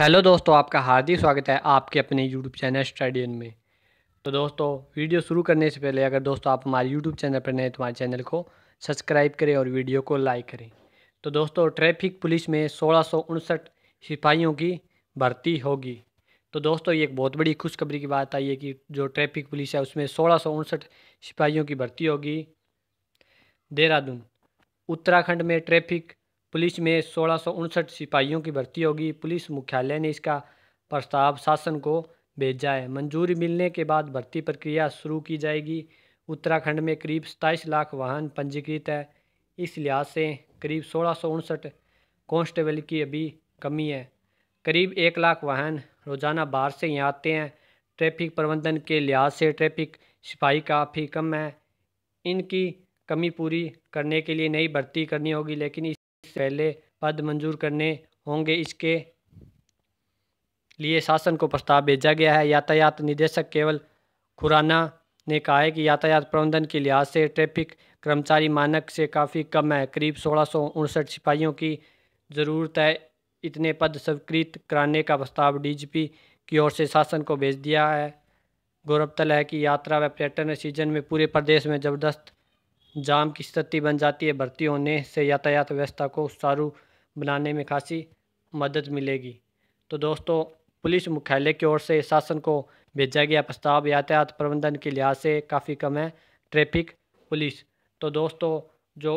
hello दोस्तों आपका हार्दिक स्वागत है आपके अपने यूट्यूब चैनल स्टडियन में तो दोस्तों वीडियो शुरू करने से पहले अगर दोस्तों आप हमारे यूट्यूब चैनल पर नए तो हमारे चैनल को सब्सक्राइब करें और वीडियो को लाइक करें तो दोस्तों ट्रैफिक पुलिस में सोलह सिपाहियों की भर्ती होगी तो दोस्तों ये एक बहुत बड़ी खुशखबरी की बात आई है कि जो ट्रैफिक पुलिस है उसमें सोलह सिपाहियों की भर्ती होगी देहरादून उत्तराखंड में ट्रैफिक पुलिस में सोलह सिपाहियों की भर्ती होगी पुलिस मुख्यालय ने इसका प्रस्ताव शासन को भेजा है मंजूरी मिलने के बाद भर्ती प्रक्रिया शुरू की जाएगी उत्तराखंड में करीब सताईस लाख वाहन पंजीकृत है इस लिहाज से करीब सोलह कांस्टेबल की अभी कमी है करीब एक लाख वाहन रोज़ाना बाहर से यहाँ आते हैं ट्रैफिक प्रबंधन के लिहाज से ट्रैफिक सिपाही काफ़ी कम है इनकी कमी पूरी करने के लिए नई भर्ती करनी होगी लेकिन पहले पद मंजूर करने होंगे इसके लिए शासन को प्रस्ताव भेजा गया है यातायात निदेशक केवल खुराना ने कहा है कि यातायात प्रबंधन के लिहाज से ट्रैफिक कर्मचारी मानक से काफ़ी कम है करीब सोलह सिपाहियों की ज़रूरत है इतने पद स्वीकृत कराने का प्रस्ताव डीजीपी की ओर से शासन को भेज दिया है गौरवतल है कि यात्रा व पर्यटन सीजन में पूरे प्रदेश में ज़बरदस्त जाम की स्थिति बन जाती है भर्ती होने से यातायात व्यवस्था को सुचारू बनाने में खासी मदद मिलेगी तो दोस्तों पुलिस मुख्यालय की ओर से शासन को भेजा गया प्रस्ताव यातायात प्रबंधन के लिहाज से काफ़ी कम है ट्रैफिक पुलिस तो दोस्तों जो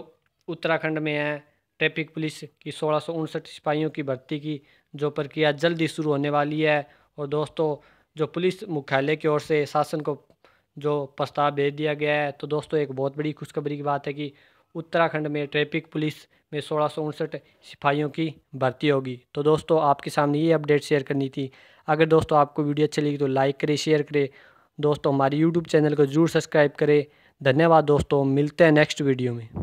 उत्तराखंड में है ट्रैफिक पुलिस की सोलह सिपाहियों की भर्ती की जो प्रक्रिया जल्दी शुरू होने वाली है और दोस्तों जो पुलिस मुख्यालय की ओर से शासन को जो प्रस्ताव भेज दिया गया है तो दोस्तों एक बहुत बड़ी खुशखबरी की बात है कि उत्तराखंड में ट्रैफिक पुलिस में सोलह सौ उनसठ सिपाहियों की भर्ती होगी तो दोस्तों आपके सामने ये अपडेट शेयर करनी थी अगर दोस्तों आपको वीडियो अच्छी लगी तो लाइक करें शेयर करें दोस्तों हमारे यूट्यूब चैनल को ज़रूर सब्सक्राइब करें धन्यवाद दोस्तों मिलते हैं नेक्स्ट वीडियो में